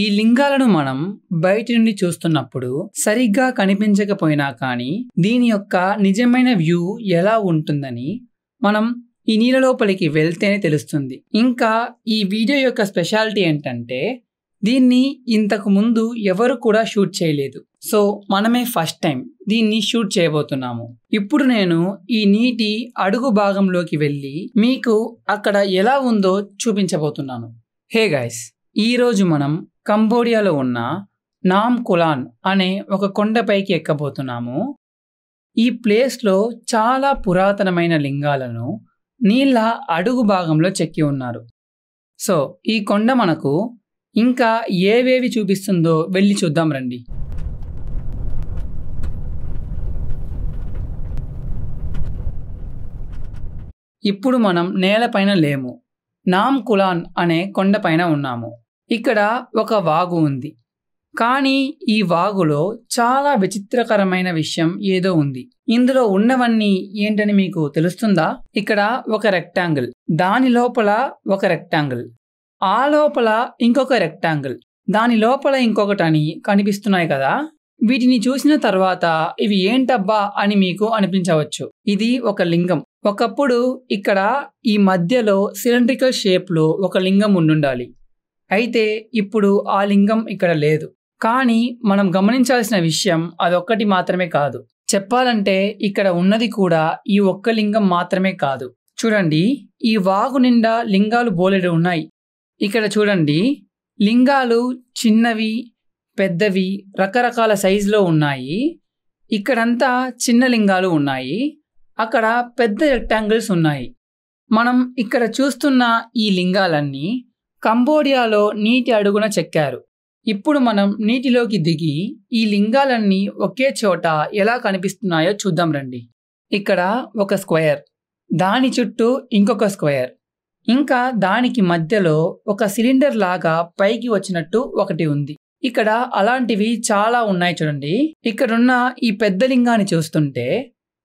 ఈ లింగాలను మనం బయట నుండి చూస్తున్నప్పుడు సరిగ్గా కనిపించకపోయినా కానీ దీని యొక్క నిజమైన వ్యూ ఎలా ఉంటుందని మనం ఈ నీళ్ళ లోపలికి వెళ్తేనే తెలుస్తుంది ఇంకా ఈ వీడియో యొక్క స్పెషాలిటీ ఏంటంటే దీన్ని ఇంతకు ముందు ఎవరు కూడా షూట్ చేయలేదు సో మనమే ఫస్ట్ టైం దీన్ని షూట్ చేయబోతున్నాము ఇప్పుడు నేను ఈ నీటి అడుగు భాగంలోకి వెళ్ళి మీకు అక్కడ ఎలా ఉందో చూపించబోతున్నాను హే గాయస్ ఈరోజు మనం కంబోడియాలో ఉన్న నామ్ కులాన్ అనే ఒక కొండపైకి ఎక్కబోతున్నాము ఈ ప్లేస్లో చాలా పురాతనమైన లింగాలను నీళ్ళ అడుగు భాగంలో చెక్కి ఉన్నారు సో ఈ కొండ మనకు ఇంకా ఏవేవి చూపిస్తుందో వెళ్ళి చూద్దాం రండి ఇప్పుడు మనం నేలపైన లేము నామ్ కులాన్ అనే కొండపైన ఉన్నాము ఇక్కడ ఒక వాగు ఉంది కానీ ఈ వాగులో చాలా విచిత్రకరమైన విషయం ఏదో ఉంది ఇందులో ఉన్నవన్నీ ఏంటని మీకు తెలుస్తుందా ఇక్కడ ఒక రెక్టాంగిల్ దాని లోపల ఒక రెక్టాంగిల్ ఆ లోపల ఇంకొక రెక్టాంగిల్ దాని లోపల ఇంకొకటని కనిపిస్తున్నాయి కదా వీటిని చూసిన తర్వాత ఇవి ఏంటబ్బా అని మీకు అనిపించవచ్చు ఇది ఒక లింగం ఒకప్పుడు ఇక్కడ ఈ మధ్యలో సిలిండ్రికల్ షేప్లో ఒక లింగం ఉండుండాలి అయితే ఇప్పుడు ఆ లింగం ఇక్కడ లేదు కానీ మనం గమనించాల్సిన విషయం అదొక్కటి మాత్రమే కాదు చెప్పాలంటే ఇక్కడ ఉన్నది కూడా ఈ ఒక్క లింగం మాత్రమే కాదు చూడండి ఈ వాగు నిండా లింగాలు బోలెడు ఉన్నాయి ఇక్కడ చూడండి లింగాలు చిన్నవి పెద్దవి రకరకాల సైజులో ఉన్నాయి ఇక్కడంతా చిన్న లింగాలు ఉన్నాయి అక్కడ పెద్ద రెక్టాంగిల్స్ ఉన్నాయి మనం ఇక్కడ చూస్తున్న ఈ లింగాలన్నీ కంబోడియాలో నీటి అడుగున చెక్కారు ఇప్పుడు మనం నీటిలోకి దిగి ఈ లింగాలన్నీ ఒకే చోట ఎలా కనిపిస్తున్నాయో చూద్దాం రండి ఇక్కడ ఒక స్క్వేర్ దాని చుట్టూ ఇంకొక స్క్వేర్ ఇంకా దానికి మధ్యలో ఒక సిలిండర్ లాగా పైకి వచ్చినట్టు ఒకటి ఉంది ఇక్కడ అలాంటివి చాలా ఉన్నాయి చూడండి ఇక్కడున్న ఈ పెద్ద లింగాన్ని చూస్తుంటే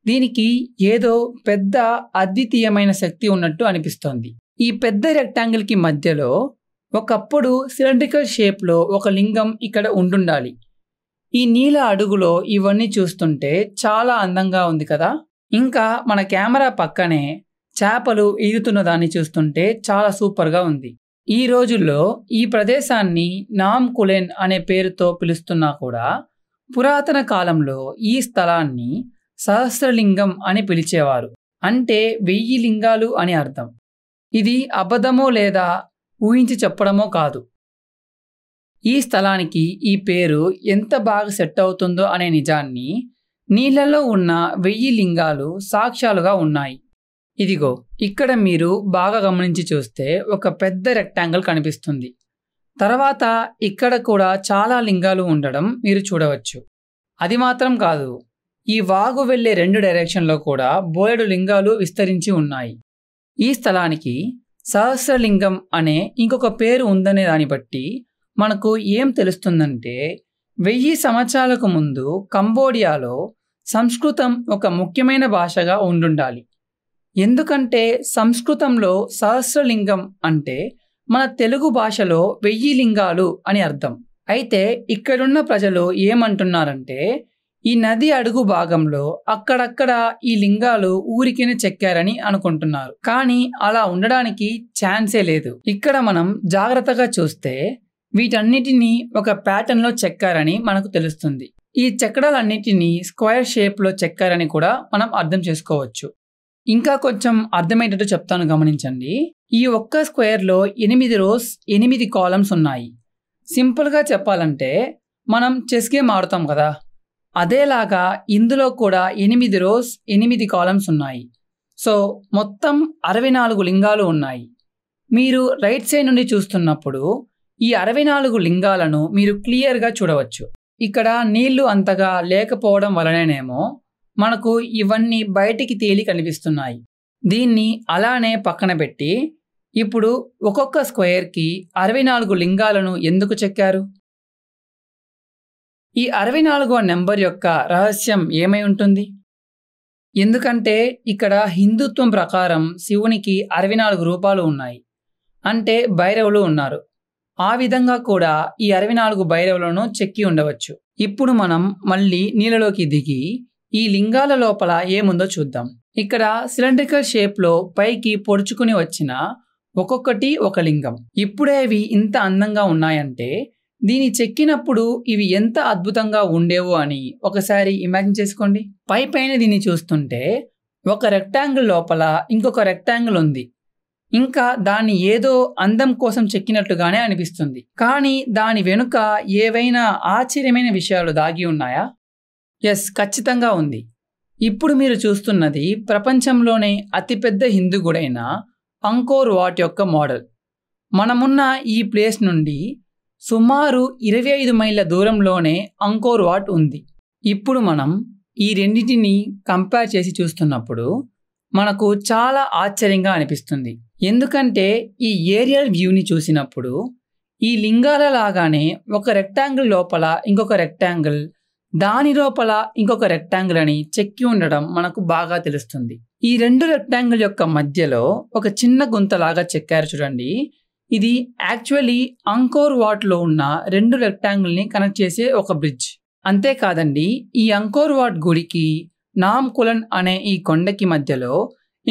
దీనికి ఏదో పెద్ద అద్వితీయమైన శక్తి ఉన్నట్టు అనిపిస్తోంది ఈ పెద్ద రెక్టాంగిల్కి మధ్యలో ఒకప్పుడు సిలిండ్రికల్ షేప్లో ఒక లింగం ఇక్కడ ఉండుండాలి ఈ నీల అడుగులో ఇవన్నీ చూస్తుంటే చాలా అందంగా ఉంది కదా ఇంకా మన కెమెరా పక్కనే చేపలు ఈదుతున్న దాన్ని చూస్తుంటే చాలా సూపర్గా ఉంది ఈ రోజుల్లో ఈ ప్రదేశాన్ని నామ్ కులెన్ అనే పేరుతో పిలుస్తున్నా కూడా పురాతన కాలంలో ఈ స్థలాన్ని సహస్రలింగం అని పిలిచేవారు అంటే వెయ్యి లింగాలు అని అర్థం ఇది అబద్ధమో లేదా ఊహించి చెప్పడమో కాదు ఈ స్థలానికి ఈ పేరు ఎంత బాగా సెట్ అవుతుందో అనే నిజాన్ని నీళ్లలో ఉన్న వెయ్యి లింగాలు సాక్ష్యాలుగా ఉన్నాయి ఇదిగో ఇక్కడ మీరు బాగా గమనించి చూస్తే ఒక పెద్ద రెక్టాంగిల్ కనిపిస్తుంది తర్వాత ఇక్కడ కూడా చాలా లింగాలు ఉండడం మీరు చూడవచ్చు అది మాత్రం కాదు ఈ వాగు వెళ్ళే రెండు డైరెక్షన్లో కూడా బోయడు లింగాలు విస్తరించి ఉన్నాయి ఈ స్థలానికి సహస్రలింగం అనే ఇంకొక పేరు ఉందనే దాన్ని బట్టి మనకు ఏం తెలుస్తుందంటే వెయ్యి సంవత్సరాలకు ముందు కంబోడియాలో సంస్కృతం ఒక ముఖ్యమైన భాషగా ఉండుండాలి ఎందుకంటే సంస్కృతంలో సహస్రలింగం అంటే మన తెలుగు భాషలో వెయ్యి లింగాలు అని అర్థం అయితే ఇక్కడున్న ప్రజలు ఏమంటున్నారంటే ఈ నది అడుగు భాగంలో అక్కడక్కడ ఈ లింగాలు ఊరికినే చెక్కారని అనుకుంటున్నారు కానీ అలా ఉండడానికి ఛాన్సే లేదు ఇక్కడ మనం జాగ్రత్తగా చూస్తే వీటన్నిటినీ ఒక లో చెక్కారని మనకు తెలుస్తుంది ఈ చెక్కడాలన్నిటినీ స్క్వేర్ షేప్లో చెక్కారని కూడా మనం అర్థం చేసుకోవచ్చు ఇంకా కొంచెం అర్థమయ్యేటట్టు చెప్తాను గమనించండి ఈ ఒక్క స్క్వేర్లో ఎనిమిది రోస్ ఎనిమిది కాలమ్స్ ఉన్నాయి సింపుల్గా చెప్పాలంటే మనం చెస్ గేమ్ ఆడుతాం కదా అదేలాగా ఇందులో కూడా ఎనిమిది రోస్ ఎనిమిది కాలమ్స్ ఉన్నాయి సో మొత్తం అరవై నాలుగు లింగాలు ఉన్నాయి మీరు రైట్ సైడ్ నుండి చూస్తున్నప్పుడు ఈ అరవై నాలుగు లింగాలను మీరు క్లియర్గా చూడవచ్చు ఇక్కడ నీళ్లు అంతగా లేకపోవడం వలననేమో మనకు ఇవన్నీ బయటికి తేలి కనిపిస్తున్నాయి దీన్ని అలానే పక్కన పెట్టి ఇప్పుడు ఒక్కొక్క స్క్వేర్కి అరవై నాలుగు లింగాలను ఎందుకు చెక్కారు ఈ అరవై నాలుగో నెంబర్ యొక్క రహస్యం ఏమై ఉంటుంది ఎందుకంటే ఇక్కడ హిందుత్వం ప్రకారం శివునికి అరవై నాలుగు రూపాలు ఉన్నాయి అంటే భైరవులు ఉన్నారు ఆ విధంగా కూడా ఈ అరవై నాలుగు భైరవులను చెక్కి ఉండవచ్చు ఇప్పుడు మనం మళ్ళీ నీళ్ళలోకి దిగి ఈ లింగాల లోపల ఏముందో చూద్దాం ఇక్కడ సిలిండ్రికల్ షేప్లో పైకి పొడుచుకుని వచ్చిన ఒక్కొక్కటి ఒక లింగం ఇప్పుడే అవి ఇంత అందంగా ఉన్నాయంటే దీని చెక్కినప్పుడు ఇవి ఎంత అద్భుతంగా ఉండేవు అని ఒకసారి ఇమాజిన్ చేసుకోండి పై పైన దీన్ని చూస్తుంటే ఒక రెక్టాంగిల్ లోపల ఇంకొక రెక్టాంగిల్ ఉంది ఇంకా దాన్ని ఏదో అందం కోసం చెక్కినట్లుగానే అనిపిస్తుంది కానీ దాని వెనుక ఏవైనా ఆశ్చర్యమైన విషయాలు దాగి ఉన్నాయా ఎస్ ఖచ్చితంగా ఉంది ఇప్పుడు మీరు చూస్తున్నది ప్రపంచంలోనే అతిపెద్ద హిందూ గుడైన అంకోర్ వాట్ యొక్క మోడల్ మనమున్న ఈ ప్లేస్ నుండి సుమారు ఇరవై ఐదు మైళ్ళ దూరంలోనే అంకోర్ వాట్ ఉంది ఇప్పుడు మనం ఈ రెండింటిని కంపేర్ చేసి చూస్తున్నప్పుడు మనకు చాలా ఆశ్చర్యంగా అనిపిస్తుంది ఎందుకంటే ఈ ఏరియల్ వ్యూని చూసినప్పుడు ఈ లింగాల లాగానే ఒక రెక్టాంగిల్ లోపల ఇంకొక రెక్టాంగిల్ దాని లోపల ఇంకొక రెక్టాంగిల్ అని చెక్కి ఉండడం మనకు బాగా తెలుస్తుంది ఈ రెండు రెక్టాంగిల్ యొక్క మధ్యలో ఒక చిన్న గుంతలాగా చెక్కారు చూడండి ఇది యాక్చువల్లీ అంకోర్ వాట్లో ఉన్న రెండు రెక్టాంగిల్ని కనెక్ట్ చేసే ఒక బ్రిడ్జ్ అంతేకాదండి ఈ అంకోర్ వాట్ గుడికి నామ్ కులన్ అనే ఈ కొండకి మధ్యలో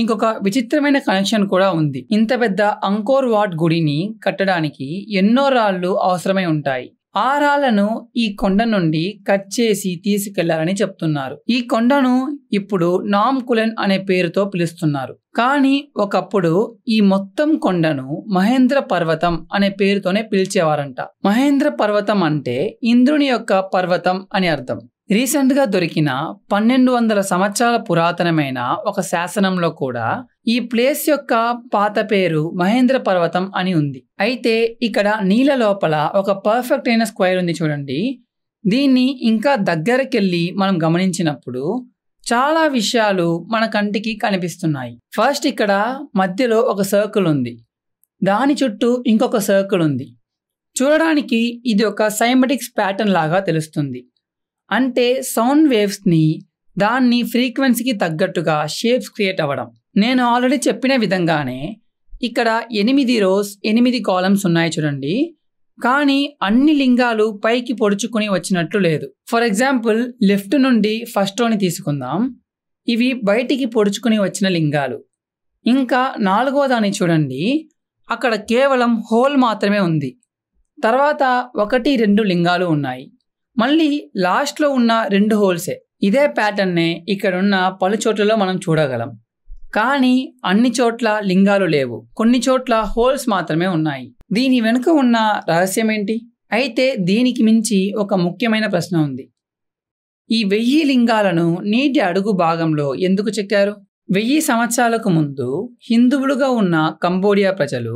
ఇంకొక విచిత్రమైన కనెక్షన్ కూడా ఉంది ఇంత పెద్ద అంకోర్ వాట్ గుడిని కట్టడానికి ఎన్నో రాళ్ళు అవసరమై ఉంటాయి ఆరాలను ఈ కొండ నుండి కట్ చేసి తీసుకెళ్లాలని చెప్తున్నారు ఈ కొండను ఇప్పుడు నామ్కులెన్ అనే పేరుతో పిలుస్తున్నారు కానీ ఒకప్పుడు ఈ మొత్తం కొండను మహేంద్ర పర్వతం అనే పేరుతోనే పిలిచేవారంట మహేంద్ర పర్వతం అంటే ఇంద్రుని యొక్క పర్వతం అని అర్థం రీసెంట్గా దొరికిన పన్నెండు వందల సంవత్సరాల పురాతనమైన ఒక శాసనంలో కూడా ఈ ప్లేస్ యొక్క పాత పేరు మహేంద్ర పర్వతం అని ఉంది అయితే ఇక్కడ నీళ్ళ లోపల ఒక పర్ఫెక్ట్ అయిన స్క్వేర్ ఉంది చూడండి దీన్ని ఇంకా దగ్గరకెళ్ళి మనం గమనించినప్పుడు చాలా విషయాలు మన కంటికి కనిపిస్తున్నాయి ఫస్ట్ ఇక్కడ మధ్యలో ఒక సర్కిల్ ఉంది దాని చుట్టూ ఇంకొక సర్కిల్ ఉంది చూడడానికి ఇది ఒక సైమెటిక్స్ ప్యాటర్న్ లాగా తెలుస్తుంది అంటే సౌండ్ వేవ్స్ని దాన్ని ఫ్రీక్వెన్సీకి తగ్గట్టుగా షేప్స్ క్రియేట్ అవ్వడం నేను ఆల్రెడీ చెప్పిన విధంగానే ఇక్కడ ఎనిమిది రోస్ ఎనిమిది కాలమ్స్ ఉన్నాయి చూడండి కానీ అన్ని లింగాలు పైకి పొడుచుకుని వచ్చినట్లు లేదు ఫర్ ఎగ్జాంపుల్ లెఫ్ట్ నుండి ఫస్ట్ రోని తీసుకుందాం ఇవి బయటికి పొడుచుకుని వచ్చిన లింగాలు ఇంకా నాలుగో దాన్ని చూడండి అక్కడ కేవలం హోల్ మాత్రమే ఉంది తర్వాత ఒకటి రెండు లింగాలు ఉన్నాయి మళ్ళీ లాస్ట్లో ఉన్న రెండు హోల్సే ఇదే ప్యాటర్న్నే ఇక్కడున్న పలు చోట్లలో మనం చూడగలం కానీ అన్ని చోట్ల లింగాలు లేవు కొన్ని చోట్ల హోల్స్ మాత్రమే ఉన్నాయి దీని వెనుక ఉన్న రహస్యం ఏంటి అయితే దీనికి మించి ఒక ముఖ్యమైన ప్రశ్న ఉంది ఈ వెయ్యి లింగాలను నీటి అడుగు భాగంలో ఎందుకు చెక్కారు వెయ్యి సంవత్సరాలకు ముందు హిందువులుగా ఉన్న కంబోడియా ప్రజలు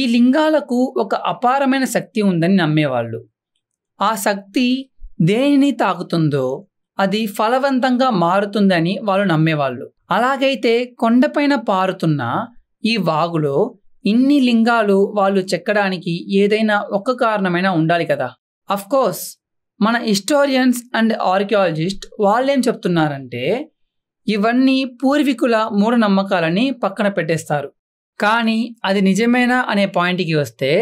ఈ లింగాలకు ఒక అపారమైన శక్తి ఉందని నమ్మేవాళ్ళు ఆ శక్తి దేనిని తాకుతుందో అది ఫలవంతంగా మారుతుందని వాళ్ళు నమ్మేవాళ్ళు అలాగైతే కొండపైన పారుతున్న ఈ వాగులో ఇన్ని లింగాలు వాళ్ళు చెక్కడానికి ఏదైనా ఒక్క కారణమైనా ఉండాలి కదా కోర్స్ మన హిస్టోరియన్స్ అండ్ ఆర్కియాలజిస్ట్ వాళ్ళేం చెప్తున్నారంటే ఇవన్నీ పూర్వీకుల మూఢనమ్మకాలని పక్కన పెట్టేస్తారు కానీ అది నిజమేనా అనే పాయింట్కి వస్తే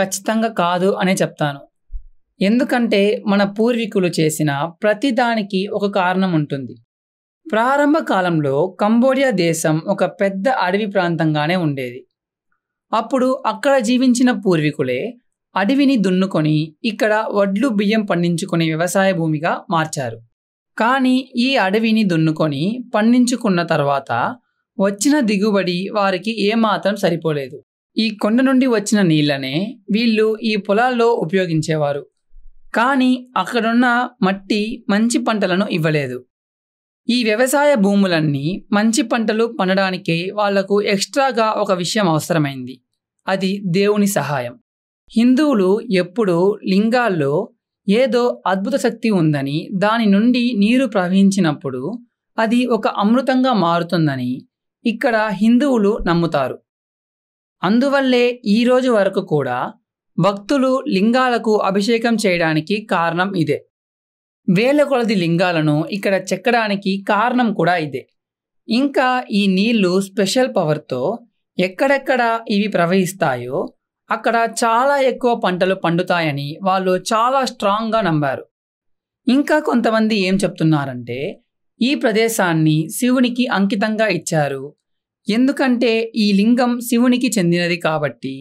ఖచ్చితంగా కాదు అనే చెప్తాను ఎందుకంటే మన పూర్వీకులు చేసిన ప్రతిదానికి ఒక కారణం ఉంటుంది ప్రారంభ కాలంలో కంబోడియా దేశం ఒక పెద్ద అడవి ప్రాంతంగానే ఉండేది అప్పుడు అక్కడ జీవించిన పూర్వీకులే అడవిని దున్నుకొని ఇక్కడ వడ్లు బియ్యం పండించుకునే వ్యవసాయ భూమిగా మార్చారు కానీ ఈ అడవిని దున్నుకొని పండించుకున్న తర్వాత వచ్చిన దిగుబడి వారికి ఏమాత్రం సరిపోలేదు ఈ కొండ నుండి వచ్చిన నీళ్లనే వీళ్ళు ఈ పొలాల్లో ఉపయోగించేవారు కానీ అక్కడున్న మట్టి మంచి పంటలను ఇవ్వలేదు ఈ వ్యవసాయ భూములన్నీ మంచి పంటలు పండడానికి వాళ్లకు ఎక్స్ట్రాగా ఒక విషయం అవసరమైంది అది దేవుని సహాయం హిందువులు ఎప్పుడూ లింగాల్లో ఏదో అద్భుత శక్తి ఉందని దాని నుండి నీరు ప్రవహించినప్పుడు అది ఒక అమృతంగా మారుతుందని ఇక్కడ హిందువులు నమ్ముతారు అందువల్లే ఈరోజు వరకు కూడా భక్తులు లింగాలకు అభిషేకం చేయడానికి కారణం ఇదే వేల కొలది లింగాలను ఇక్కడ చెక్కడానికి కారణం కూడా ఇదే ఇంకా ఈ నీళ్లు స్పెషల్ పవర్తో ఎక్కడెక్కడ ఇవి ప్రవహిస్తాయో అక్కడ చాలా ఎక్కువ పంటలు పండుతాయని వాళ్ళు చాలా స్ట్రాంగ్గా నమ్మారు ఇంకా కొంతమంది ఏం చెప్తున్నారంటే ఈ ప్రదేశాన్ని శివునికి అంకితంగా ఇచ్చారు ఎందుకంటే ఈ లింగం శివునికి చెందినది కాబట్టి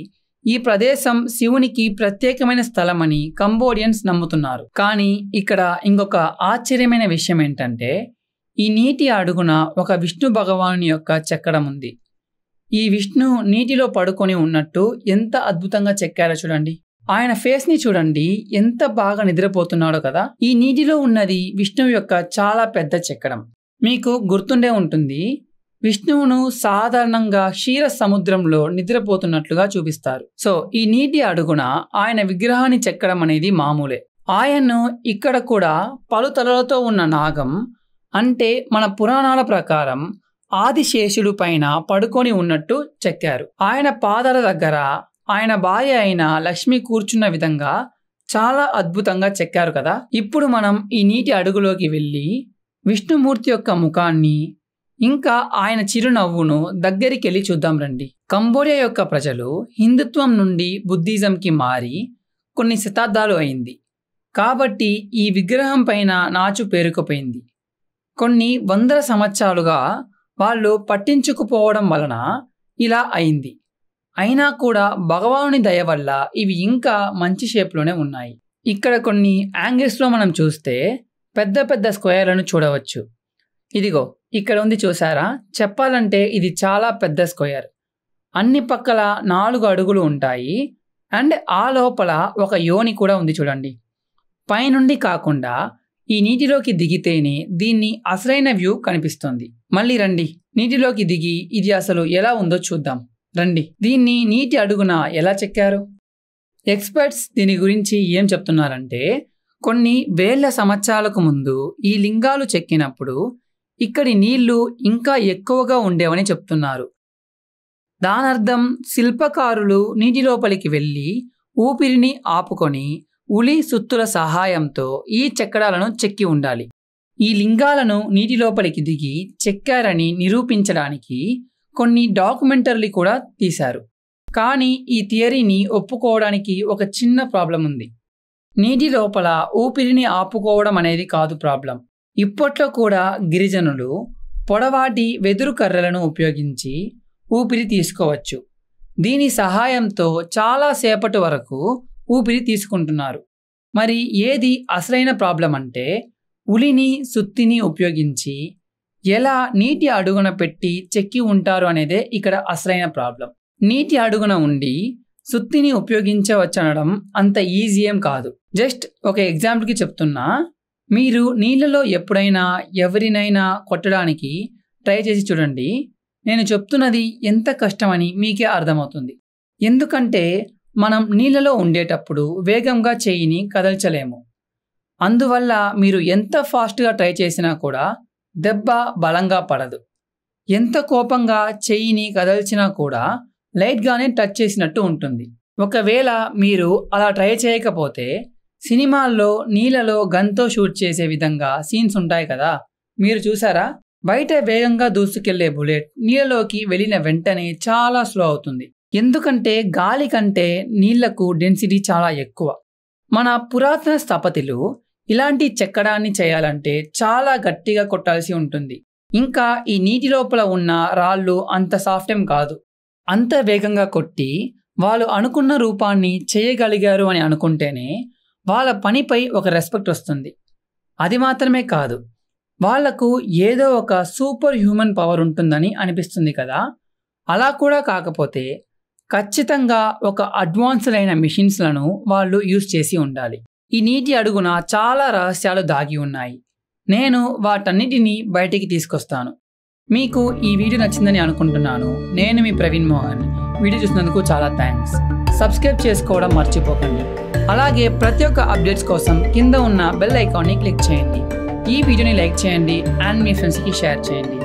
ఈ ప్రదేశం శివునికి ప్రత్యేకమైన స్థలమని కంబోడియన్స్ నమ్ముతున్నారు కానీ ఇక్కడ ఇంకొక ఆశ్చర్యమైన విషయం ఏంటంటే ఈ నీటి అడుగున ఒక విష్ణు భగవాను యొక్క చెక్కడం ఉంది ఈ విష్ణు నీటిలో పడుకొని ఉన్నట్టు ఎంత అద్భుతంగా చెక్కారో చూడండి ఆయన ఫేస్ ని చూడండి ఎంత బాగా నిద్రపోతున్నాడో కదా ఈ నీటిలో ఉన్నది విష్ణువు యొక్క చాలా పెద్ద చెక్కడం మీకు గుర్తుండే ఉంటుంది విష్ణువును సాధారణంగా క్షీర సముద్రంలో నిద్రపోతున్నట్లుగా చూపిస్తారు సో ఈ నీటి అడుగున ఆయన విగ్రహాన్ని చెక్కడం అనేది మామూలే ఆయన్ను ఇక్కడ కూడా పలు తలలతో ఉన్న నాగం అంటే మన పురాణాల ప్రకారం ఆదిశేషుడు పైన పడుకొని ఉన్నట్టు చెక్కారు ఆయన పాదాల దగ్గర ఆయన భార్య అయిన లక్ష్మి కూర్చున్న విధంగా చాలా అద్భుతంగా చెక్కారు కదా ఇప్పుడు మనం ఈ నీటి అడుగులోకి వెళ్ళి విష్ణుమూర్తి యొక్క ముఖాన్ని ఇంకా ఆయన చిరునవ్వును దగ్గరికి వెళ్ళి చూద్దాం రండి కంబోడియా యొక్క ప్రజలు హిందుత్వం నుండి బుద్ధిజంకి మారి కొన్ని శతాబ్దాలు అయింది కాబట్టి ఈ విగ్రహం పైన నాచు పేరుకుపోయింది కొన్ని వందల సంవత్సరాలుగా వాళ్ళు పట్టించుకుపోవడం వలన ఇలా అయింది అయినా కూడా భగవానుని దయ వల్ల ఇవి ఇంకా మంచి షేప్లోనే ఉన్నాయి ఇక్కడ కొన్ని యాంగిల్స్లో మనం చూస్తే పెద్ద పెద్ద స్క్వేర్లను చూడవచ్చు ఇదిగో ఇక్కడ ఉంది చూసారా చెప్పాలంటే ఇది చాలా పెద్ద స్క్వేర్ అన్ని పక్కల నాలుగు అడుగులు ఉంటాయి అండ్ ఆ లోపల ఒక యోని కూడా ఉంది చూడండి పైనుండి కాకుండా ఈ నీటిలోకి దిగితేనే దీన్ని అసలైన వ్యూ కనిపిస్తుంది మళ్ళీ రండి నీటిలోకి దిగి ఇది అసలు ఎలా ఉందో చూద్దాం రండి దీన్ని నీటి అడుగున ఎలా చెక్కారు ఎక్స్పర్ట్స్ దీని గురించి ఏం చెప్తున్నారంటే కొన్ని వేల సంవత్సరాలకు ముందు ఈ లింగాలు చెక్కినప్పుడు ఇక్కడి నీళ్లు ఇంకా ఎక్కువగా ఉండేవని చెప్తున్నారు దానర్థం శిల్పకారులు నీటి లోపలికి వెళ్ళి ఊపిరిని ఆపుకొని ఉలి సుత్తుల సహాయంతో ఈ చక్రాలను చెక్కి ఉండాలి ఈ లింగాలను నీటి లోపలికి దిగి చెక్కారని నిరూపించడానికి కొన్ని డాక్యుమెంటరీలు కూడా తీశారు కానీ ఈ థియరీని ఒప్పుకోవడానికి ఒక చిన్న ప్రాబ్లం ఉంది నీటి లోపల ఊపిరిని ఆపుకోవడం అనేది కాదు ప్రాబ్లం ఇప్పట్లో కూడా గిరిజనులు పొడవాటి వెదురు కర్రలను ఉపయోగించి ఊపిరి తీసుకోవచ్చు దీని సహాయంతో చాలాసేపటి వరకు ఊపిరి తీసుకుంటున్నారు మరి ఏది అసలైన ప్రాబ్లం అంటే ఉలిని సుత్తిని ఉపయోగించి ఎలా నీటి అడుగున పెట్టి చెక్కి ఉంటారు అనేదే ఇక్కడ అసలైన ప్రాబ్లం నీటి అడుగున ఉండి సుత్తిని ఉపయోగించవచ్చనడం అంత ఈజీ ఏం కాదు జస్ట్ ఒక ఎగ్జాంపుల్కి చెప్తున్నా మీరు నీళ్ళలో ఎప్పుడైనా ఎవరినైనా కొట్టడానికి ట్రై చేసి చూడండి నేను చెప్తున్నది ఎంత కష్టమని మీకే అర్థమవుతుంది ఎందుకంటే మనం నీళ్ళలో ఉండేటప్పుడు వేగంగా చేయిని కదల్చలేము అందువల్ల మీరు ఎంత ఫాస్ట్గా ట్రై చేసినా కూడా దెబ్బ బలంగా పడదు ఎంత కోపంగా చెయ్యిని కదల్చినా కూడా లైట్గానే టచ్ చేసినట్టు ఉంటుంది ఒకవేళ మీరు అలా ట్రై చేయకపోతే సినిమాల్లో నీళ్ళలో గన్తో షూట్ చేసే విధంగా సీన్స్ ఉంటాయి కదా మీరు చూసారా బయట వేగంగా దూసుకెళ్లే బుల్లెట్ నీళ్ళలోకి వెళ్ళిన వెంటనే చాలా స్లో అవుతుంది ఎందుకంటే గాలి కంటే నీళ్లకు డెన్సిటీ చాలా ఎక్కువ మన పురాతన స్థపతిలు ఇలాంటి చెక్కడాన్ని చేయాలంటే చాలా గట్టిగా కొట్టాల్సి ఉంటుంది ఇంకా ఈ నీటి లోపల ఉన్న రాళ్ళు అంత ఏం కాదు అంత వేగంగా కొట్టి వాళ్ళు అనుకున్న రూపాన్ని చేయగలిగారు అని అనుకుంటేనే వాళ్ళ పనిపై ఒక రెస్పెక్ట్ వస్తుంది అది మాత్రమే కాదు వాళ్లకు ఏదో ఒక సూపర్ హ్యూమన్ పవర్ ఉంటుందని అనిపిస్తుంది కదా అలా కూడా కాకపోతే ఖచ్చితంగా ఒక అడ్వాన్స్డ్ అయిన మిషన్స్లను వాళ్ళు యూజ్ చేసి ఉండాలి ఈ నీటి అడుగున చాలా రహస్యాలు దాగి ఉన్నాయి నేను వాటన్నిటినీ బయటికి తీసుకొస్తాను మీకు ఈ వీడియో నచ్చిందని అనుకుంటున్నాను నేను మీ ప్రవీణ్ మోహన్ వీడియో చూసినందుకు చాలా థ్యాంక్స్ సబ్స్క్రైబ్ చేసుకోవడం మర్చిపోకండి అలాగే ప్రతి ఒక్క అప్డేట్స్ కోసం కింద ఉన్న బెల్ ఐకాన్ని క్లిక్ చేయండి ఈ వీడియోని లైక్ చేయండి అండ్ మీ ఫ్రెండ్స్కి షేర్ చేయండి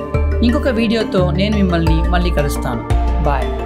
ఇంకొక వీడియోతో నేను మిమ్మల్ని మళ్ళీ కలుస్తాను బాయ్